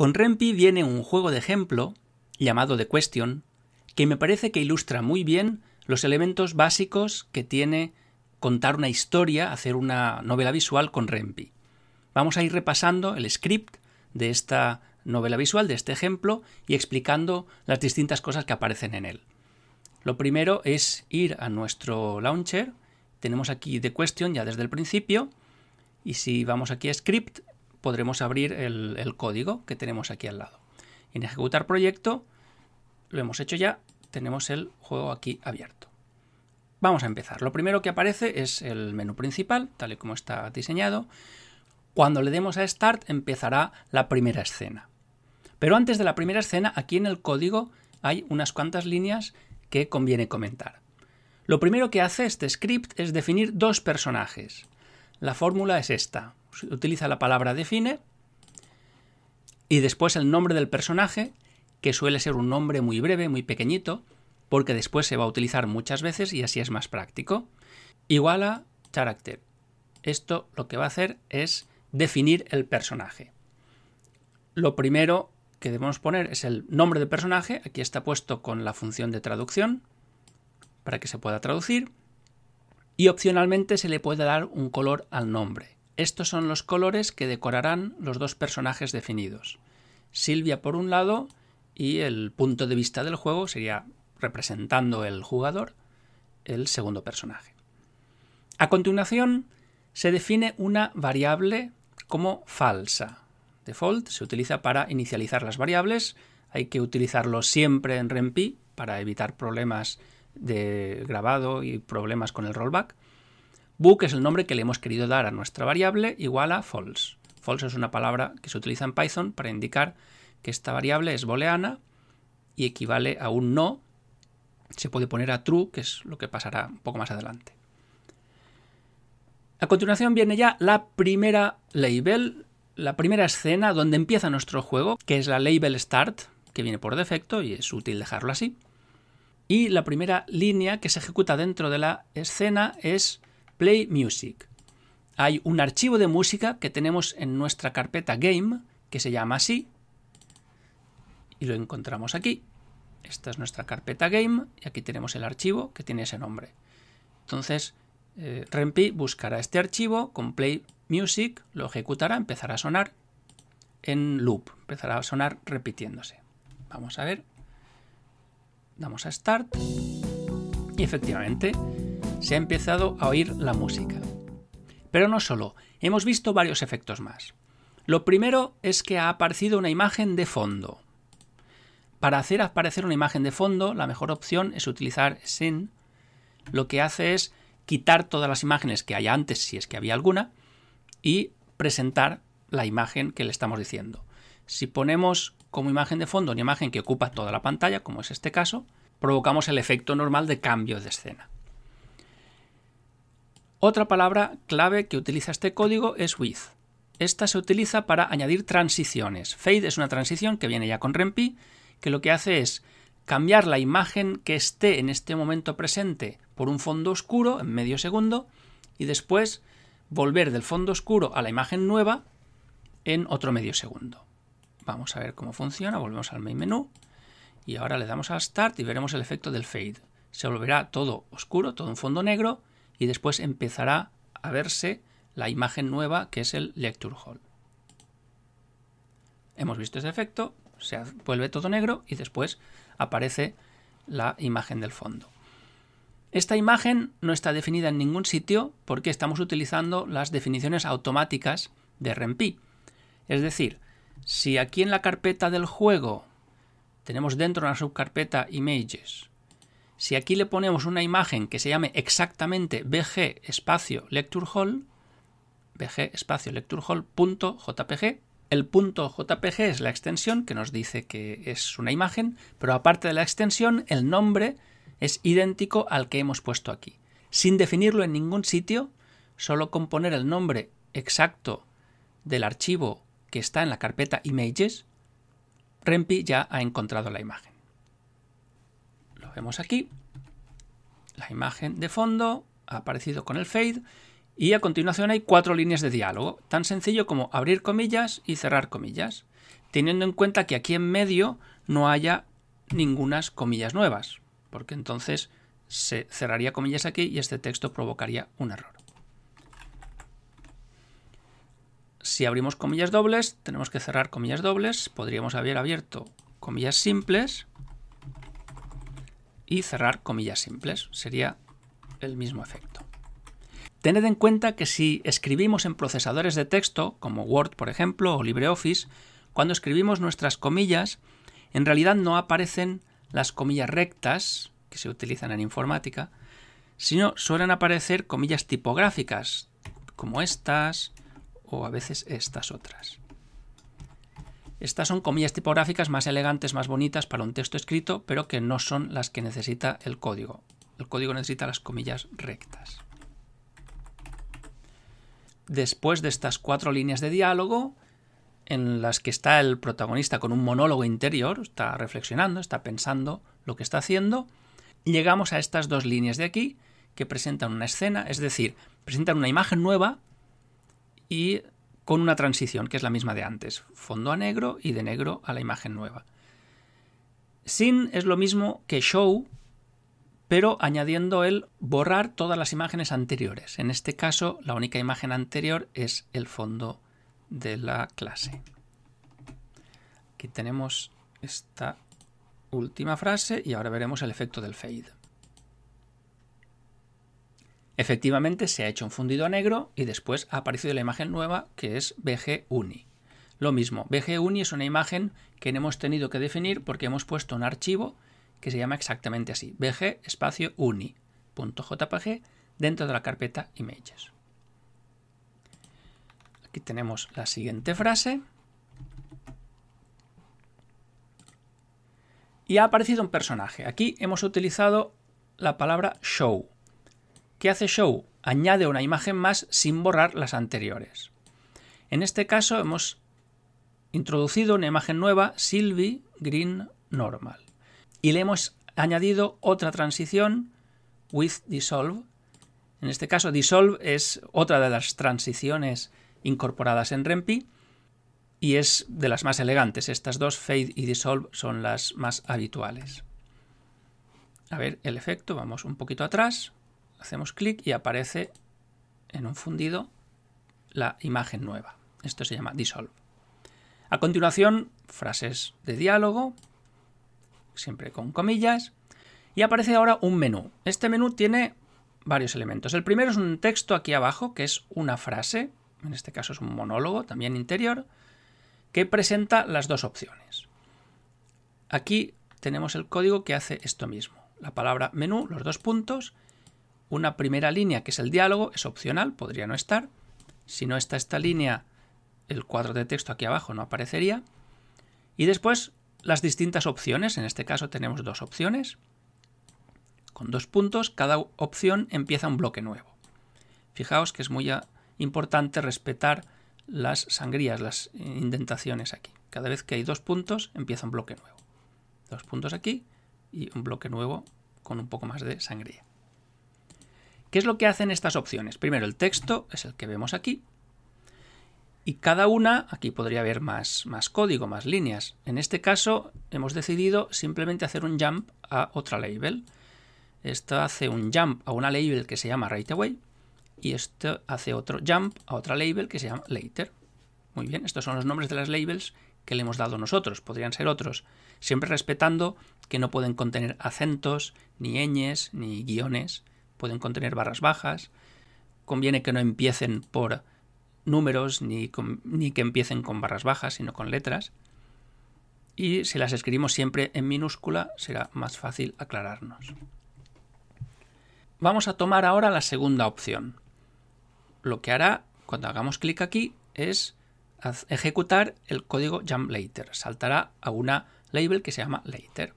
Con REMPI viene un juego de ejemplo, llamado The Question, que me parece que ilustra muy bien los elementos básicos que tiene contar una historia, hacer una novela visual con REMPI. Vamos a ir repasando el script de esta novela visual, de este ejemplo, y explicando las distintas cosas que aparecen en él. Lo primero es ir a nuestro launcher, tenemos aquí The Question ya desde el principio, y si vamos aquí a Script, podremos abrir el, código que tenemos aquí al lado. En ejecutar proyecto, lo hemos hecho ya, tenemos el juego aquí abierto. Vamos a empezar. Lo primero que aparece es el menú principal, tal y como está diseñado. Cuando le demos a Start empezará la primera escena. Pero antes de la primera escena, aquí en el código hay unas cuantas líneas que conviene comentar. Lo primero que hace este script es definir dos personajes. La fórmula es esta. Pues, utiliza la palabra define y después el nombre del personaje, que suele ser un nombre muy breve, muy pequeñito, porque después se va a utilizar muchas veces y así es más práctico. Igual a character. Esto lo que va a hacer es definir el personaje. Lo primero que debemos poner es el nombre del personaje. Aquí está puesto con la función de traducción para que se pueda traducir. Y opcionalmente se le puede dar un color al nombre. Estos son los colores que decorarán los dos personajes definidos. Silvia por un lado y el punto de vista del juego sería representando el jugador, el segundo personaje. A continuación se define una variable como falsa. Default se utiliza para inicializar las variables, hay que utilizarlo siempre en REMPI para evitar problemas de grabado y problemas con el rollback. Book es el nombre que le hemos querido dar a nuestra variable igual a false. False es una palabra que se utiliza en Python para indicar que esta variable es booleana y equivale a un no. Se puede poner a true, que es lo que pasará un poco más adelante. A continuación viene ya la primera label, la primera escena donde empieza nuestro juego, que es la label start, que viene por defecto y es útil dejarlo así. Y la primera línea que se ejecuta dentro de la escena es Play Music. Hay un archivo de música que tenemos en nuestra carpeta Game, que se llama así, y lo encontramos aquí. Esta es nuestra carpeta Game, y aquí tenemos el archivo que tiene ese nombre. Entonces, eh, Rempi buscará este archivo con Play Music, lo ejecutará, empezará a sonar en loop, empezará a sonar repitiéndose. Vamos a ver, damos a Start, y efectivamente se ha empezado a oír la música. Pero no solo, hemos visto varios efectos más. Lo primero es que ha aparecido una imagen de fondo. Para hacer aparecer una imagen de fondo, la mejor opción es utilizar Sin. Lo que hace es quitar todas las imágenes que haya antes, si es que había alguna, y presentar la imagen que le estamos diciendo. Si ponemos como imagen de fondo una imagen que ocupa toda la pantalla, como es este caso, provocamos el efecto normal de cambio de escena. Otra palabra clave que utiliza este código es with. Esta se utiliza para añadir transiciones. Fade es una transición que viene ya con REMPI, que lo que hace es cambiar la imagen que esté en este momento presente por un fondo oscuro en medio segundo y después volver del fondo oscuro a la imagen nueva en otro medio segundo. Vamos a ver cómo funciona, volvemos al main menú y ahora le damos a Start y veremos el efecto del fade. Se volverá todo oscuro, todo un fondo negro y después empezará a verse la imagen nueva que es el Lecture Hall. Hemos visto ese efecto, se vuelve todo negro y después aparece la imagen del fondo. Esta imagen no está definida en ningún sitio porque estamos utilizando las definiciones automáticas de RMP. Es decir, si aquí en la carpeta del juego tenemos dentro una subcarpeta Images si aquí le ponemos una imagen que se llame exactamente bg espacio lecture hall, bg lecture punto el punto jpg es la extensión que nos dice que es una imagen, pero aparte de la extensión, el nombre es idéntico al que hemos puesto aquí. Sin definirlo en ningún sitio, solo con poner el nombre exacto del archivo que está en la carpeta images, Rempi ya ha encontrado la imagen vemos aquí. La imagen de fondo ha aparecido con el fade y a continuación hay cuatro líneas de diálogo, tan sencillo como abrir comillas y cerrar comillas, teniendo en cuenta que aquí en medio no haya ningunas comillas nuevas, porque entonces se cerraría comillas aquí y este texto provocaría un error. Si abrimos comillas dobles, tenemos que cerrar comillas dobles, podríamos haber abierto comillas simples y cerrar comillas simples. Sería el mismo efecto. Tened en cuenta que si escribimos en procesadores de texto, como Word por ejemplo o LibreOffice, cuando escribimos nuestras comillas, en realidad no aparecen las comillas rectas, que se utilizan en informática, sino suelen aparecer comillas tipográficas, como estas o a veces estas otras. Estas son comillas tipográficas más elegantes, más bonitas para un texto escrito, pero que no son las que necesita el código. El código necesita las comillas rectas. Después de estas cuatro líneas de diálogo, en las que está el protagonista con un monólogo interior, está reflexionando, está pensando lo que está haciendo, llegamos a estas dos líneas de aquí que presentan una escena, es decir, presentan una imagen nueva y con una transición que es la misma de antes, fondo a negro y de negro a la imagen nueva. Sin es lo mismo que show, pero añadiendo el borrar todas las imágenes anteriores. En este caso, la única imagen anterior es el fondo de la clase. Aquí tenemos esta última frase y ahora veremos el efecto del fade. Efectivamente se ha hecho un fundido a negro y después ha aparecido la imagen nueva que es bguni Lo mismo, bguni es una imagen que hemos tenido que definir porque hemos puesto un archivo que se llama exactamente así, BG espacio uni.jpg dentro de la carpeta images. Aquí tenemos la siguiente frase. Y ha aparecido un personaje. Aquí hemos utilizado la palabra show. ¿Qué hace Show? Añade una imagen más sin borrar las anteriores. En este caso hemos introducido una imagen nueva, Sylvie Green Normal, y le hemos añadido otra transición, with dissolve. En este caso, dissolve es otra de las transiciones incorporadas en REMPI y es de las más elegantes. Estas dos, fade y dissolve, son las más habituales. A ver el efecto, vamos un poquito atrás hacemos clic y aparece en un fundido la imagen nueva. Esto se llama Dissolve. A continuación, frases de diálogo, siempre con comillas, y aparece ahora un menú. Este menú tiene varios elementos. El primero es un texto aquí abajo, que es una frase, en este caso es un monólogo, también interior, que presenta las dos opciones. Aquí tenemos el código que hace esto mismo. La palabra menú, los dos puntos, una primera línea que es el diálogo, es opcional, podría no estar. Si no está esta línea, el cuadro de texto aquí abajo no aparecería. Y después las distintas opciones, en este caso tenemos dos opciones. Con dos puntos, cada opción empieza un bloque nuevo. Fijaos que es muy ah, importante respetar las sangrías, las indentaciones aquí. Cada vez que hay dos puntos, empieza un bloque nuevo. Dos puntos aquí y un bloque nuevo con un poco más de sangría. ¿Qué es lo que hacen estas opciones? Primero, el texto es el que vemos aquí. Y cada una, aquí podría haber más, más código, más líneas. En este caso hemos decidido simplemente hacer un jump a otra label. Esto hace un jump a una label que se llama right away y esto hace otro jump a otra label que se llama later. Muy bien, estos son los nombres de las labels que le hemos dado nosotros, podrían ser otros, siempre respetando que no pueden contener acentos, ni ñes, ni guiones, pueden contener barras bajas. Conviene que no empiecen por números ni, ni que empiecen con barras bajas, sino con letras. Y si las escribimos siempre en minúscula, será más fácil aclararnos. Vamos a tomar ahora la segunda opción. Lo que hará cuando hagamos clic aquí es ejecutar el código jump later. Saltará a una label que se llama later.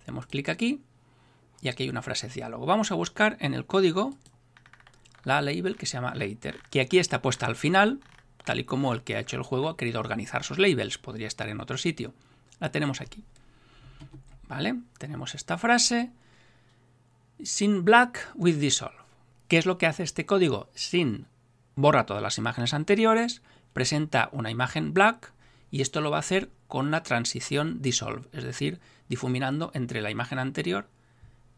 Hacemos clic aquí y aquí hay una frase de diálogo. Vamos a buscar en el código la label que se llama later, que aquí está puesta al final, tal y como el que ha hecho el juego ha querido organizar sus labels, podría estar en otro sitio. La tenemos aquí. ¿Vale? Tenemos esta frase, sin black with dissolve. ¿Qué es lo que hace este código? Sin borra todas las imágenes anteriores, presenta una imagen black y esto lo va a hacer con la transición dissolve, es decir, difuminando entre la imagen anterior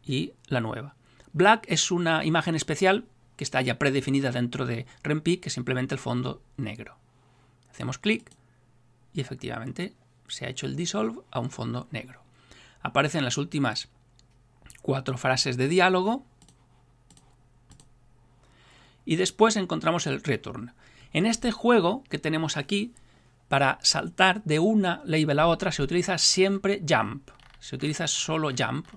y la nueva. Black es una imagen especial que está ya predefinida dentro de REMPI, que es simplemente el fondo negro. Hacemos clic y efectivamente se ha hecho el dissolve a un fondo negro. Aparecen las últimas cuatro frases de diálogo y después encontramos el return. En este juego que tenemos aquí, para saltar de una label a otra se utiliza siempre jump. Se utiliza solo jump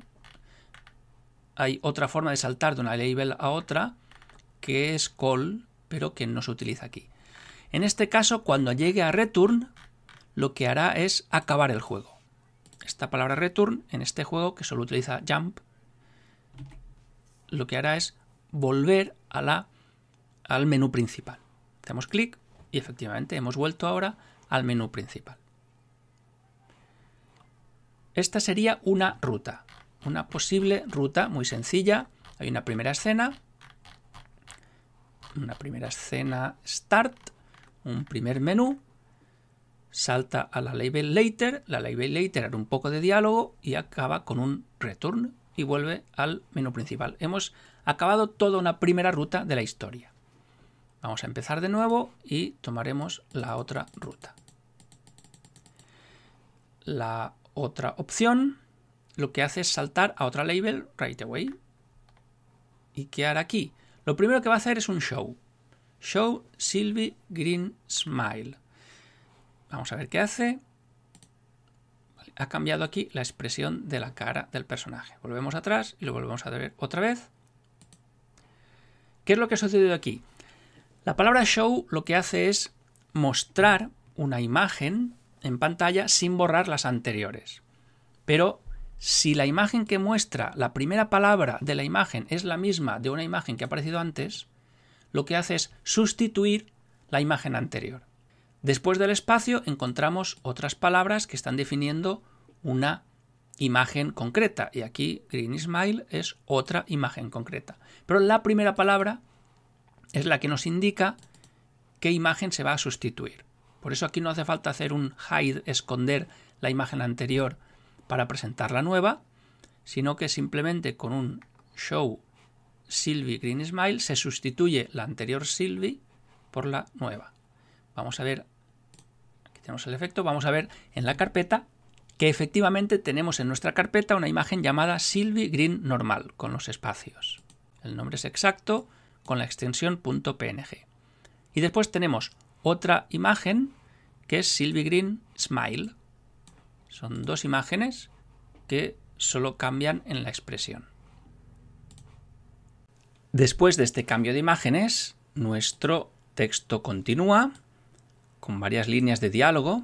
hay otra forma de saltar de una label a otra que es call, pero que no se utiliza aquí. En este caso, cuando llegue a return, lo que hará es acabar el juego. Esta palabra return en este juego que solo utiliza jump, lo que hará es volver a la, al menú principal. Hacemos clic y efectivamente hemos vuelto ahora al menú principal. Esta sería una ruta una posible ruta muy sencilla. Hay una primera escena, una primera escena start, un primer menú, salta a la label later, la label later hará un poco de diálogo y acaba con un return y vuelve al menú principal. Hemos acabado toda una primera ruta de la historia. Vamos a empezar de nuevo y tomaremos la otra ruta. La otra opción lo que hace es saltar a otra label right away. ¿Y qué hará aquí? Lo primero que va a hacer es un show. Show Sylvie Green Smile. Vamos a ver qué hace. ha cambiado aquí la expresión de la cara del personaje. Volvemos atrás y lo volvemos a ver otra vez. ¿Qué es lo que ha sucedido aquí? La palabra show lo que hace es mostrar una imagen en pantalla sin borrar las anteriores. Pero si la imagen que muestra, la primera palabra de la imagen es la misma de una imagen que ha aparecido antes, lo que hace es sustituir la imagen anterior. Después del espacio encontramos otras palabras que están definiendo una imagen concreta y aquí Green smile es otra imagen concreta. Pero la primera palabra es la que nos indica qué imagen se va a sustituir. Por eso aquí no hace falta hacer un hide, esconder la imagen anterior para presentar la nueva, sino que simplemente con un show Sylvie Green Smile se sustituye la anterior Sylvie por la nueva. Vamos a ver, aquí tenemos el efecto, vamos a ver en la carpeta que efectivamente tenemos en nuestra carpeta una imagen llamada Sylvie Green normal con los espacios. El nombre es exacto con la extensión .png. Y después tenemos otra imagen que es Sylvie Green Smile son dos imágenes que solo cambian en la expresión. Después de este cambio de imágenes, nuestro texto continúa con varias líneas de diálogo.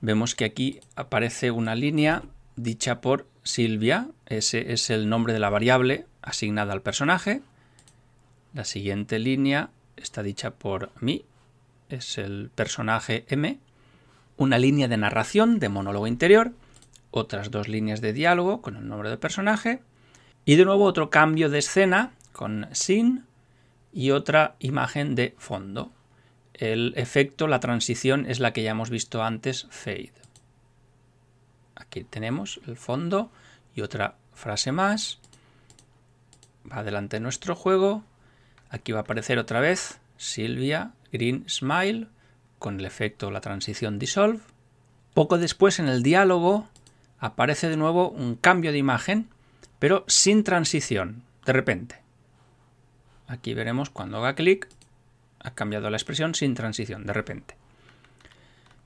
Vemos que aquí aparece una línea dicha por Silvia, ese es el nombre de la variable asignada al personaje. La siguiente línea está dicha por mí, es el personaje M una línea de narración de monólogo interior, otras dos líneas de diálogo con el nombre del personaje, y de nuevo otro cambio de escena con sin y otra imagen de fondo. El efecto, la transición es la que ya hemos visto antes, fade. Aquí tenemos el fondo y otra frase más. Va adelante nuestro juego. Aquí va a aparecer otra vez Silvia Green Smile con el efecto la transición dissolve. Poco después en el diálogo aparece de nuevo un cambio de imagen, pero sin transición, de repente. Aquí veremos cuando haga clic, ha cambiado la expresión sin transición, de repente.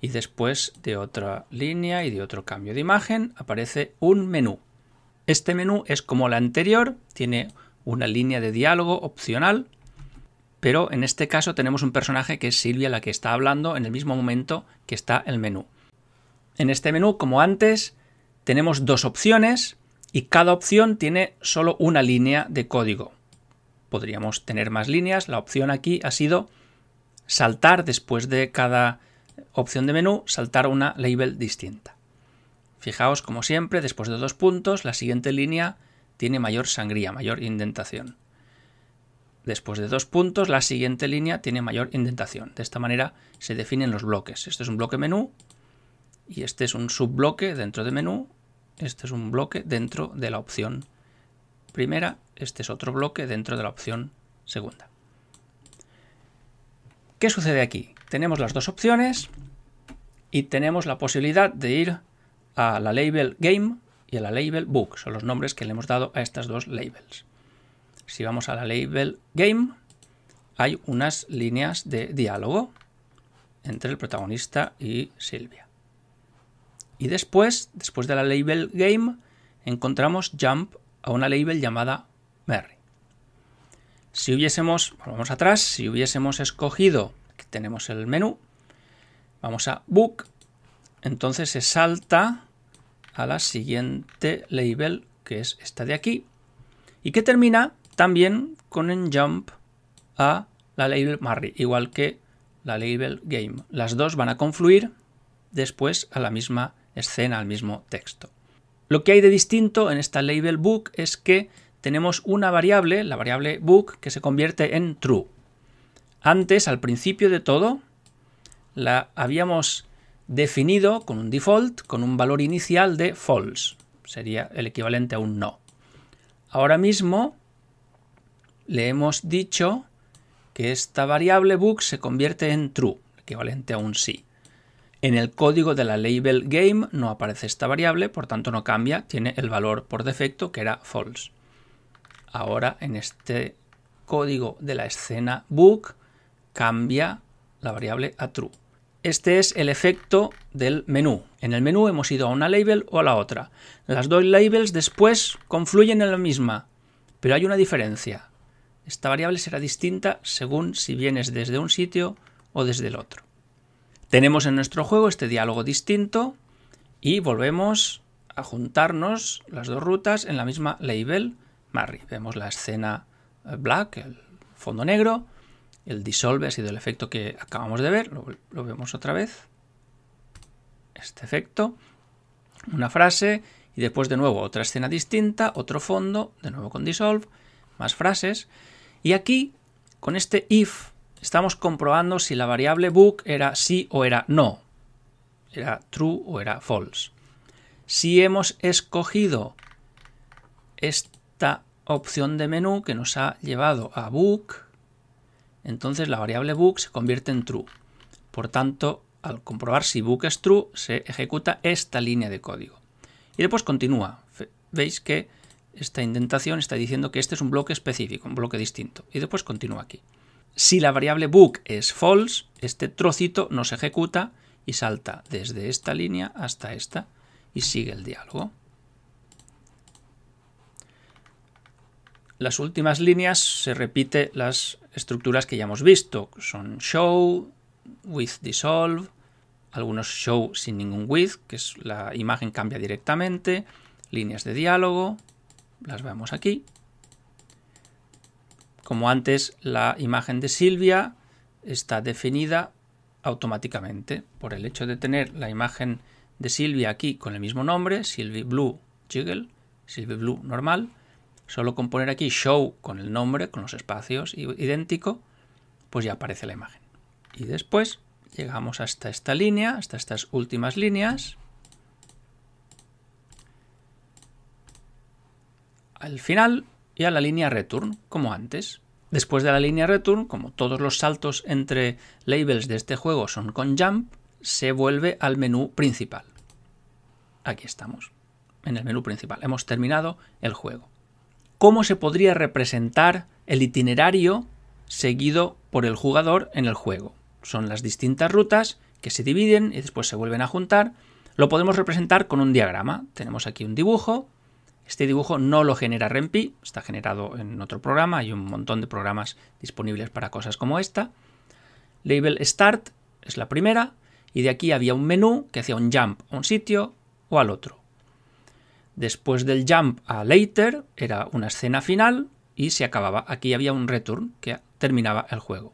Y después de otra línea y de otro cambio de imagen aparece un menú. Este menú es como la anterior, tiene una línea de diálogo opcional pero en este caso tenemos un personaje que es Silvia la que está hablando en el mismo momento que está el menú. En este menú, como antes, tenemos dos opciones y cada opción tiene solo una línea de código. Podríamos tener más líneas, la opción aquí ha sido saltar después de cada opción de menú, saltar una label distinta. Fijaos, como siempre, después de dos puntos, la siguiente línea tiene mayor sangría, mayor indentación. Después de dos puntos, la siguiente línea tiene mayor indentación. De esta manera se definen los bloques. Este es un bloque menú y este es un subbloque dentro de menú. Este es un bloque dentro de la opción primera. Este es otro bloque dentro de la opción segunda. ¿Qué sucede aquí? Tenemos las dos opciones y tenemos la posibilidad de ir a la label game y a la label book. Son los nombres que le hemos dado a estas dos labels. Si vamos a la label game, hay unas líneas de diálogo entre el protagonista y Silvia. Y después, después de la label game, encontramos jump a una label llamada Mary. Si hubiésemos, vamos atrás, si hubiésemos escogido, que tenemos el menú, vamos a book, entonces se salta a la siguiente label, que es esta de aquí, y que termina también con un jump a la label Marry, igual que la label Game. Las dos van a confluir después a la misma escena, al mismo texto. Lo que hay de distinto en esta label book es que tenemos una variable, la variable book, que se convierte en true. Antes, al principio de todo, la habíamos definido con un default, con un valor inicial de false. Sería el equivalente a un no. Ahora mismo le hemos dicho que esta variable book se convierte en true, equivalente a un sí. En el código de la label game no aparece esta variable, por tanto no cambia, tiene el valor por defecto que era false. Ahora en este código de la escena book cambia la variable a true. Este es el efecto del menú. En el menú hemos ido a una label o a la otra. Las dos labels después confluyen en la misma, pero hay una diferencia. Esta variable será distinta según si vienes desde un sitio o desde el otro. Tenemos en nuestro juego este diálogo distinto y volvemos a juntarnos las dos rutas en la misma label Marry. Vemos la escena eh, black, el fondo negro, el dissolve ha sido el efecto que acabamos de ver, lo vemos otra vez, este efecto, una frase y después de nuevo otra escena distinta, otro fondo, de nuevo con dissolve, más frases y aquí, con este if, estamos comprobando si la variable book era sí o era no. Era true o era false. Si hemos escogido esta opción de menú que nos ha llevado a book, entonces la variable book se convierte en true. Por tanto, al comprobar si book es true, se ejecuta esta línea de código. Y después continúa. Veis que esta indentación está diciendo que este es un bloque específico, un bloque distinto. Y después continúa aquí. Si la variable book es false, este trocito no se ejecuta y salta desde esta línea hasta esta y sigue el diálogo. Las últimas líneas se repite las estructuras que ya hemos visto. Son show, with dissolve, algunos show sin ningún with, que es la imagen cambia directamente, líneas de diálogo, las vemos aquí. Como antes, la imagen de Silvia está definida automáticamente por el hecho de tener la imagen de Silvia aquí con el mismo nombre, Silvi Blue Jiggle, Silvi Blue normal. Solo con poner aquí show con el nombre, con los espacios idéntico, pues ya aparece la imagen. Y después llegamos hasta esta línea, hasta estas últimas líneas, al final y a la línea return, como antes. Después de la línea return, como todos los saltos entre labels de este juego son con jump, se vuelve al menú principal. Aquí estamos, en el menú principal. Hemos terminado el juego. ¿Cómo se podría representar el itinerario seguido por el jugador en el juego? Son las distintas rutas que se dividen y después se vuelven a juntar. Lo podemos representar con un diagrama. Tenemos aquí un dibujo este dibujo no lo genera Rempi, está generado en otro programa, hay un montón de programas disponibles para cosas como esta. Label Start es la primera, y de aquí había un menú que hacía un jump a un sitio o al otro. Después del jump a later era una escena final y se acababa. Aquí había un return que terminaba el juego.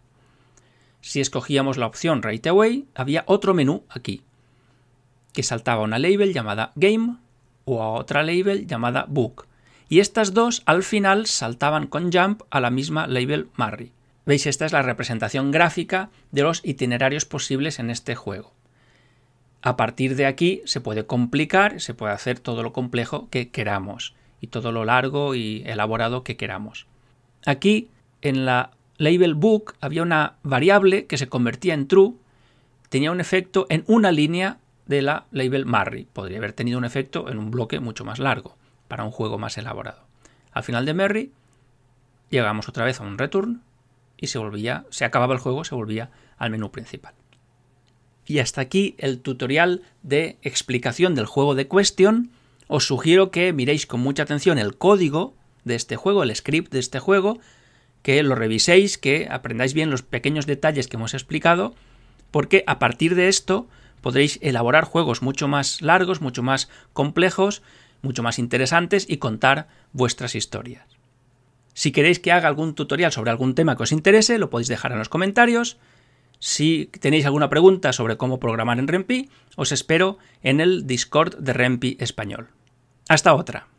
Si escogíamos la opción right away, había otro menú aquí que saltaba una label llamada game o a otra label llamada book. Y estas dos al final saltaban con jump a la misma label marry. Veis, esta es la representación gráfica de los itinerarios posibles en este juego. A partir de aquí se puede complicar, se puede hacer todo lo complejo que queramos y todo lo largo y elaborado que queramos. Aquí, en la label book, había una variable que se convertía en true, tenía un efecto en una línea de la label Marry. Podría haber tenido un efecto en un bloque mucho más largo, para un juego más elaborado. Al final de Merry, llegamos otra vez a un return y se volvía, se acababa el juego, se volvía al menú principal. Y hasta aquí el tutorial de explicación del juego de cuestión Os sugiero que miréis con mucha atención el código de este juego, el script de este juego, que lo reviséis, que aprendáis bien los pequeños detalles que hemos explicado, porque a partir de esto podréis elaborar juegos mucho más largos, mucho más complejos, mucho más interesantes y contar vuestras historias. Si queréis que haga algún tutorial sobre algún tema que os interese, lo podéis dejar en los comentarios. Si tenéis alguna pregunta sobre cómo programar en Rempi, os espero en el Discord de Rempi Español. Hasta otra.